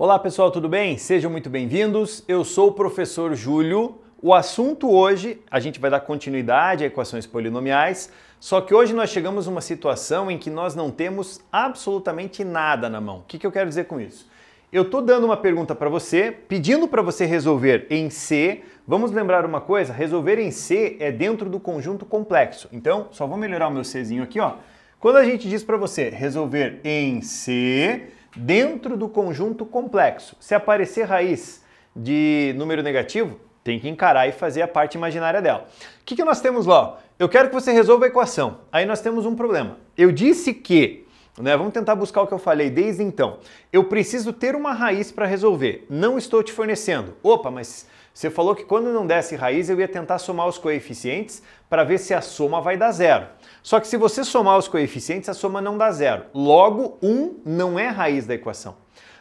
Olá pessoal, tudo bem? Sejam muito bem-vindos. Eu sou o professor Júlio. O assunto hoje, a gente vai dar continuidade a equações polinomiais, só que hoje nós chegamos a uma situação em que nós não temos absolutamente nada na mão. O que, que eu quero dizer com isso? Eu estou dando uma pergunta para você, pedindo para você resolver em C. Vamos lembrar uma coisa, resolver em C é dentro do conjunto complexo. Então, só vou melhorar o meu Czinho aqui, ó. Quando a gente diz para você resolver em C, dentro do conjunto complexo. Se aparecer raiz de número negativo, tem que encarar e fazer a parte imaginária dela. O que, que nós temos lá? Eu quero que você resolva a equação. Aí nós temos um problema. Eu disse que né? Vamos tentar buscar o que eu falei desde então. Eu preciso ter uma raiz para resolver. Não estou te fornecendo. Opa, mas você falou que quando não desse raiz eu ia tentar somar os coeficientes para ver se a soma vai dar zero. Só que se você somar os coeficientes, a soma não dá zero. Logo, 1 um não é raiz da equação.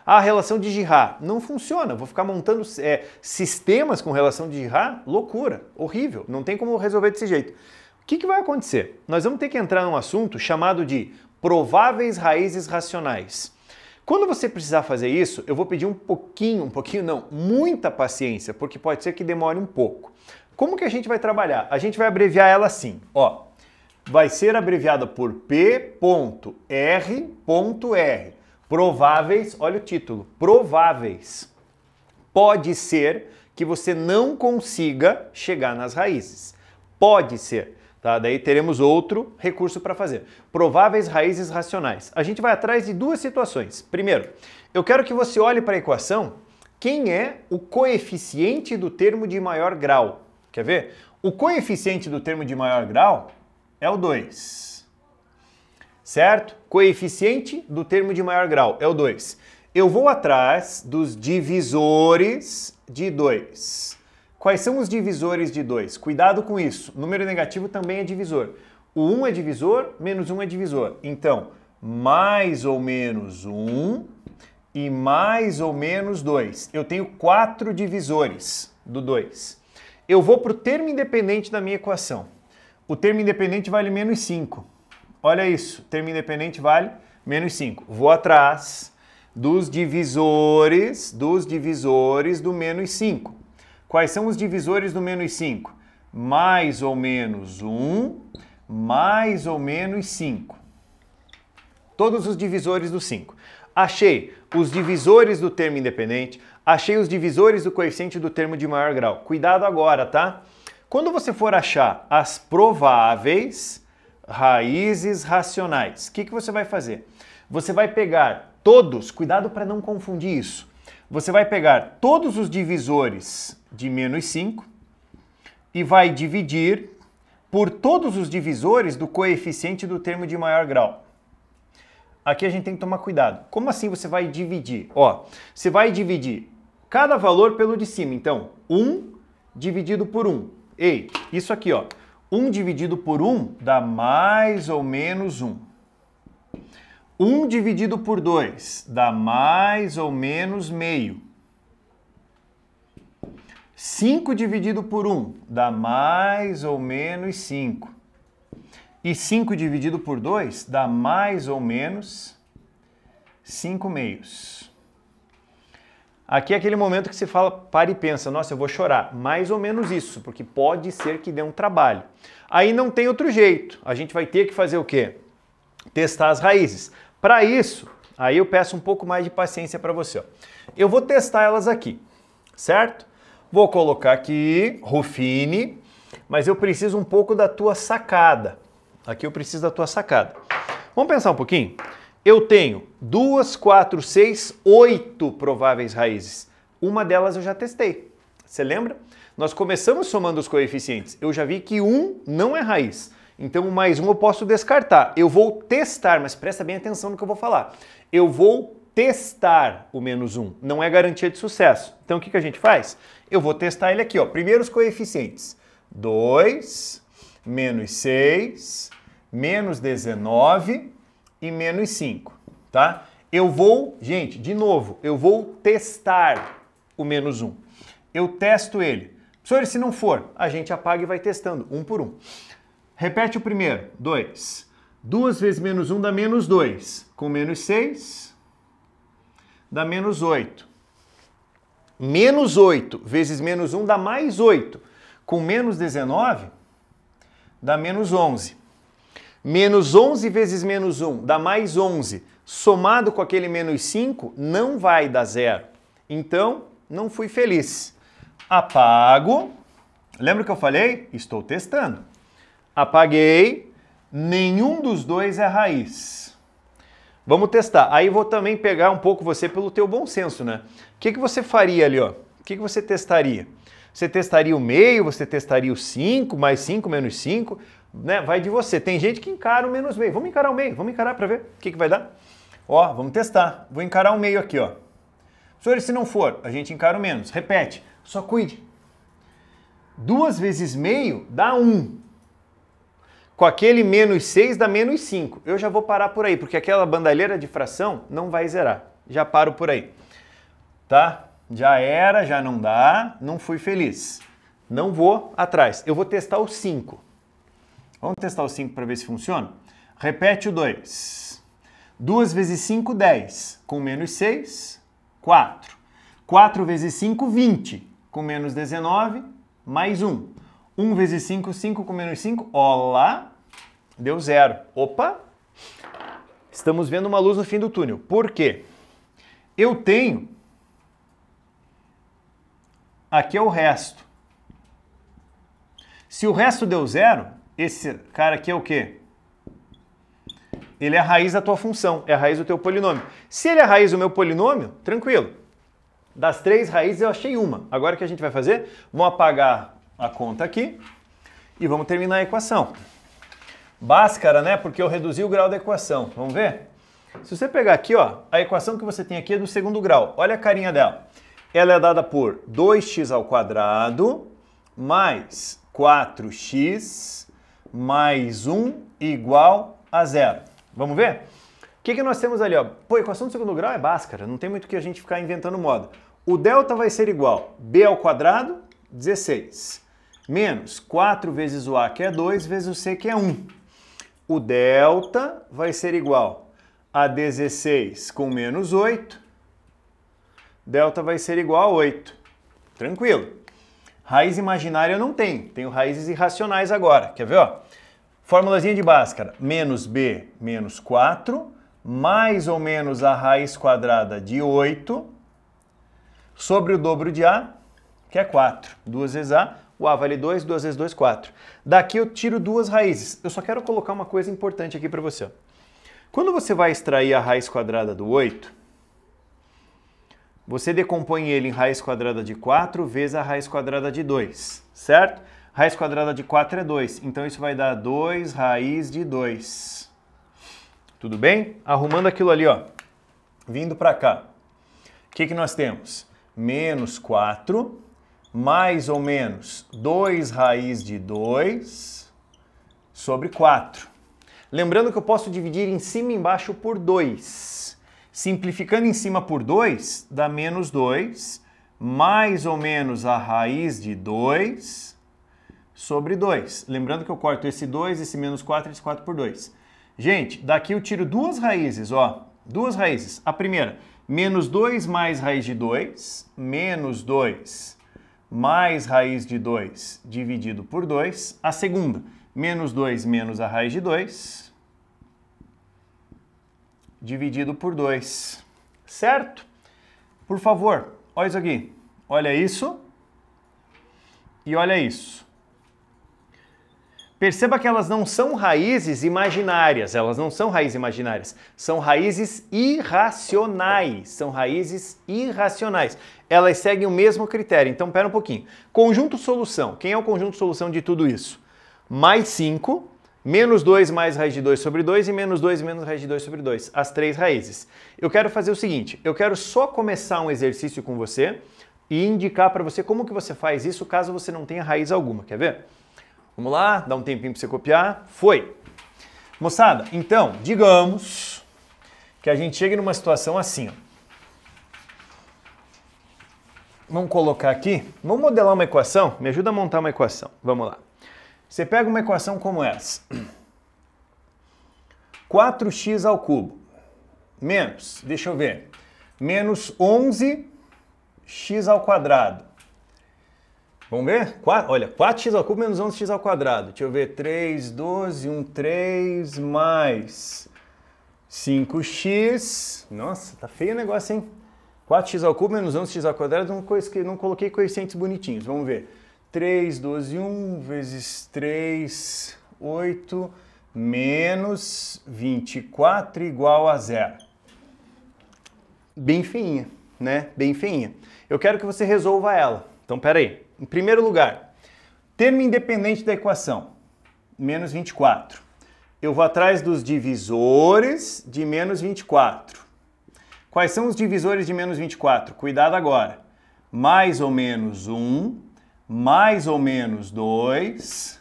A relação de Girard não funciona. Vou ficar montando é, sistemas com relação de Girard? Loucura, horrível. Não tem como resolver desse jeito. O que, que vai acontecer? Nós vamos ter que entrar num assunto chamado de prováveis raízes racionais. Quando você precisar fazer isso, eu vou pedir um pouquinho, um pouquinho não, muita paciência, porque pode ser que demore um pouco. Como que a gente vai trabalhar? A gente vai abreviar ela assim, ó. Vai ser abreviada por P.R.R. Prováveis, olha o título, prováveis. Pode ser que você não consiga chegar nas raízes. Pode ser. Tá? Daí teremos outro recurso para fazer. Prováveis raízes racionais. A gente vai atrás de duas situações. Primeiro, eu quero que você olhe para a equação quem é o coeficiente do termo de maior grau. Quer ver? O coeficiente do termo de maior grau é o 2. Certo? Coeficiente do termo de maior grau é o 2. Eu vou atrás dos divisores de 2. Quais são os divisores de 2? Cuidado com isso. Número negativo também é divisor. O 1 um é divisor, menos 1 um é divisor. Então, mais ou menos 1 um, e mais ou menos 2. Eu tenho quatro divisores do 2. Eu vou para o termo independente da minha equação. O termo independente vale menos 5. Olha isso, termo independente vale menos 5. Vou atrás dos divisores, dos divisores do menos 5. Quais são os divisores do menos 5? Mais ou menos 1, mais ou menos 5. Todos os divisores do 5. Achei os divisores do termo independente, achei os divisores do coeficiente do termo de maior grau. Cuidado agora, tá? Quando você for achar as prováveis raízes racionais, o que, que você vai fazer? Você vai pegar todos, cuidado para não confundir isso, você vai pegar todos os divisores de menos 5 e vai dividir por todos os divisores do coeficiente do termo de maior grau. Aqui a gente tem que tomar cuidado. Como assim você vai dividir? Ó, você vai dividir cada valor pelo de cima. Então, 1 dividido por 1. Ei, isso aqui, ó. 1 dividido por 1 dá mais ou menos 1. 1 dividido por 2 dá mais ou menos meio. 5 dividido por 1 dá mais ou menos 5. E 5 dividido por 2 dá mais ou menos 5 meios. Aqui é aquele momento que se fala, para e pensa, nossa, eu vou chorar. Mais ou menos isso, porque pode ser que dê um trabalho. Aí não tem outro jeito. A gente vai ter que fazer o quê? Testar as raízes. Para isso, aí eu peço um pouco mais de paciência para você. Ó. Eu vou testar elas aqui, certo? Vou colocar aqui, Rufine, mas eu preciso um pouco da tua sacada. Aqui eu preciso da tua sacada. Vamos pensar um pouquinho? Eu tenho duas, quatro, seis, oito prováveis raízes. Uma delas eu já testei. Você lembra? Nós começamos somando os coeficientes. Eu já vi que um não é raiz. Então, mais um eu posso descartar. Eu vou testar, mas presta bem atenção no que eu vou falar. Eu vou testar o menos um. Não é garantia de sucesso. Então, o que, que a gente faz? Eu vou testar ele aqui. Ó. Primeiro os coeficientes. 2, menos 6, menos 19 e menos 5, tá? Eu vou, gente, de novo, eu vou testar o menos um. Eu testo ele. Professor, se não for, a gente apaga e vai testando, um por um. Repete o primeiro, 2. 2 vezes menos 1 dá menos 2. Com menos 6, dá menos 8. Menos 8 vezes menos 1 dá mais 8. Com menos 19, dá menos 11. Menos 11 vezes menos 1 dá mais 11. Somado com aquele menos 5, não vai dar zero. Então, não fui feliz. Apago. Lembra que eu falei? Estou testando apaguei. Nenhum dos dois é raiz. Vamos testar. Aí vou também pegar um pouco você pelo teu bom senso, né? O que, que você faria ali, ó? O que, que você testaria? Você testaria o meio, você testaria o 5, mais 5, menos 5, né? Vai de você. Tem gente que encara o menos meio. Vamos encarar o meio, vamos encarar para ver o que, que vai dar? Ó, vamos testar. Vou encarar o meio aqui, ó. Senhores, se não for, a gente encara o menos. Repete, só cuide. Duas vezes meio dá um com aquele menos 6 dá menos 5. Eu já vou parar por aí, porque aquela bandalheira de fração não vai zerar. Já paro por aí. Tá? Já era, já não dá, não fui feliz. Não vou atrás. Eu vou testar o 5. Vamos testar o 5 para ver se funciona? Repete o 2. 2 vezes 5, 10. Com menos 6, 4. 4 vezes 5, 20. Com menos 19, mais 1. 1 vezes 5, 5 com menos 5, olá, deu zero. Opa, estamos vendo uma luz no fim do túnel. Por quê? Eu tenho, aqui é o resto. Se o resto deu zero, esse cara aqui é o quê? Ele é a raiz da tua função, é a raiz do teu polinômio. Se ele é a raiz do meu polinômio, tranquilo. Das três raízes eu achei uma. Agora o que a gente vai fazer? Vamos apagar a conta aqui e vamos terminar a equação. Báscara, né? Porque eu reduzi o grau da equação. Vamos ver? Se você pegar aqui, ó, a equação que você tem aqui é do segundo grau. Olha a carinha dela. Ela é dada por 2x ao quadrado mais 4x mais 1 igual a zero. Vamos ver? O que, que nós temos ali? Ó? Pô, a equação do segundo grau é báscara, não tem muito que a gente ficar inventando moda. O delta vai ser igual b ao quadrado, 16 menos 4 vezes o A, que é 2, vezes o C, que é 1. O delta vai ser igual a 16 com menos 8. Delta vai ser igual a 8. Tranquilo. Raiz imaginária eu não tenho. Tenho raízes irracionais agora. Quer ver? Ó? Formulazinha de Bhaskara. Menos B menos 4 mais ou menos a raiz quadrada de 8 sobre o dobro de A, que é 4. 2 vezes A, o A vale 2, 2 vezes 2, 4. Daqui eu tiro duas raízes. Eu só quero colocar uma coisa importante aqui para você. Quando você vai extrair a raiz quadrada do 8, você decompõe ele em raiz quadrada de 4 vezes a raiz quadrada de 2, certo? Raiz quadrada de 4 é 2, então isso vai dar 2 raiz de 2. Tudo bem? Arrumando aquilo ali, ó. Vindo para cá. O que, que nós temos? Menos 4 mais ou menos 2 raiz de 2 sobre 4. Lembrando que eu posso dividir em cima e embaixo por 2. Simplificando em cima por 2, dá menos 2, mais ou menos a raiz de 2 sobre 2. Lembrando que eu corto esse 2, esse menos 4, esse 4 por 2. Gente, daqui eu tiro duas raízes, ó. Duas raízes. A primeira, menos 2 mais raiz de 2, menos 2 mais raiz de 2 dividido por 2, a segunda, menos 2 menos a raiz de 2, dividido por 2, certo? Por favor, olha isso aqui, olha isso e olha isso. Perceba que elas não são raízes imaginárias, elas não são raízes imaginárias, são raízes irracionais, são raízes irracionais. Elas seguem o mesmo critério, então pera um pouquinho. Conjunto solução, quem é o conjunto solução de tudo isso? Mais 5, menos 2 mais raiz de 2 sobre 2 e menos 2 menos raiz de 2 sobre 2, as três raízes. Eu quero fazer o seguinte, eu quero só começar um exercício com você e indicar para você como que você faz isso caso você não tenha raiz alguma, quer ver? Vamos lá, dá um tempinho para você copiar. Foi. Moçada, então, digamos que a gente chegue numa situação assim. Ó. Vamos colocar aqui, vamos modelar uma equação? Me ajuda a montar uma equação. Vamos lá. Você pega uma equação como essa. 4x ao cubo menos, deixa eu ver, menos 11x ao quadrado Vamos ver? Quatro, olha, 4x ao cubo menos 11x ao quadrado. Deixa eu ver. 3, 12, 1, 3, mais 5x. Nossa, tá feio o negócio, hein? 4x ao cubo menos 11x ao quadrado. Não, não coloquei coeficientes bonitinhos. Vamos ver. 3, 12, 1 vezes 3, 8, menos 24 igual a zero. Bem feinha, né? Bem feinha. Eu quero que você resolva ela. Então, peraí. aí. Em primeiro lugar, termo independente da equação, menos 24. Eu vou atrás dos divisores de menos 24. Quais são os divisores de menos 24? Cuidado agora. Mais ou menos 1, mais ou menos 2,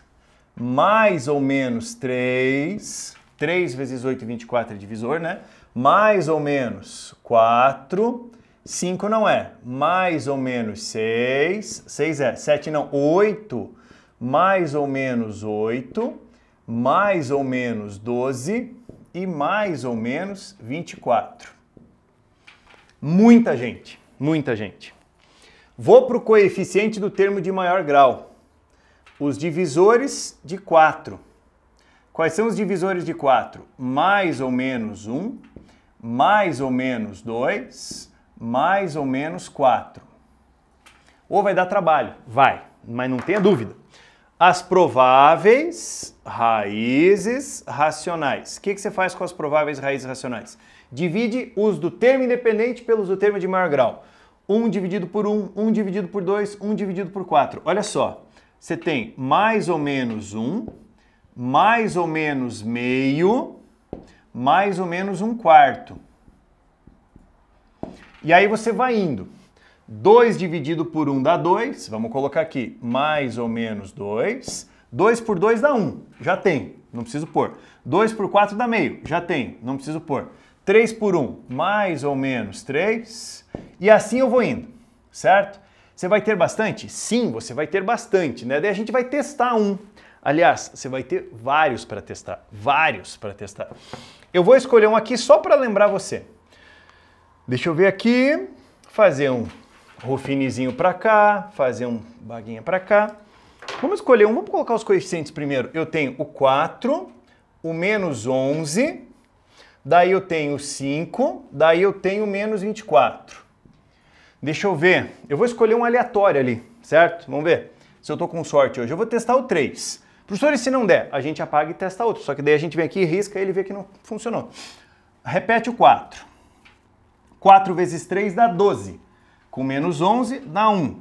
mais ou menos 3. 3 vezes 8, 24 é divisor, né? Mais ou menos 4, 5 não é. Mais ou menos 6. 6 é. 7 não. 8. Mais ou menos 8. Mais ou menos 12. E mais ou menos 24. Muita gente. Muita gente. Vou para o coeficiente do termo de maior grau. Os divisores de 4. Quais são os divisores de 4? Mais ou menos 1, mais ou menos 2, mais ou menos 4. Ou vai dar trabalho? Vai, mas não tenha dúvida. As prováveis raízes racionais. O que, que você faz com as prováveis raízes racionais? Divide os do termo independente pelos do termo de maior grau. 1 dividido por 1, 1 dividido por 2, 1 dividido por 4. Olha só, você tem mais ou menos 1, mais ou menos meio, mais ou menos um quarto. E aí você vai indo. 2 dividido por 1 dá 2, vamos colocar aqui, mais ou menos 2. 2 por 2 dá 1, já tem, não preciso pôr. 2 por 4 dá meio, já tem, não preciso pôr. 3 por 1, mais ou menos 3. E assim eu vou indo, certo? Você vai ter bastante? Sim, você vai ter bastante, né? Daí a gente vai testar um. Aliás, você vai ter vários para testar, vários para testar. Eu vou escolher um aqui só para lembrar você. Deixa eu ver aqui, fazer um rufinezinho para cá, fazer um baguinha para cá. Vamos escolher um, vamos colocar os coeficientes primeiro. Eu tenho o 4, o menos 11, daí eu tenho 5, daí eu tenho menos 24. Deixa eu ver, eu vou escolher um aleatório ali, certo? Vamos ver se eu tô com sorte hoje. Eu vou testar o 3. Professor, e se não der? A gente apaga e testa outro, só que daí a gente vem aqui, risca e ele vê que não funcionou. Repete o 4. 4 vezes 3 dá 12. Com menos 11 dá 1.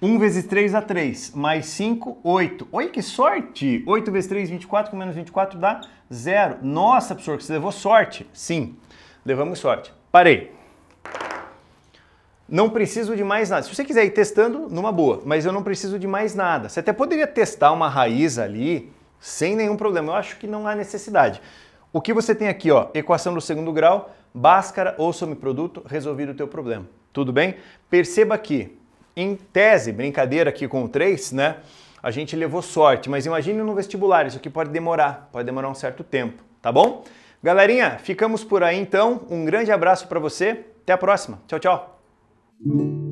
1 vezes 3 dá 3, mais 5, 8. Oi, que sorte! 8 vezes 3, 24, com menos 24 dá 0. Nossa, professor, que você levou sorte. Sim, levamos sorte. Parei. Não preciso de mais nada. Se você quiser ir testando, numa boa, mas eu não preciso de mais nada. Você até poderia testar uma raiz ali sem nenhum problema. Eu acho que não há necessidade. O que você tem aqui, ó, equação do segundo grau, Bhaskara ou somiproduto, resolvido o teu problema. Tudo bem? Perceba que, em tese, brincadeira aqui com o 3, né? A gente levou sorte, mas imagine no vestibular, isso aqui pode demorar, pode demorar um certo tempo, tá bom? Galerinha, ficamos por aí então. Um grande abraço para você. Até a próxima. Tchau, tchau.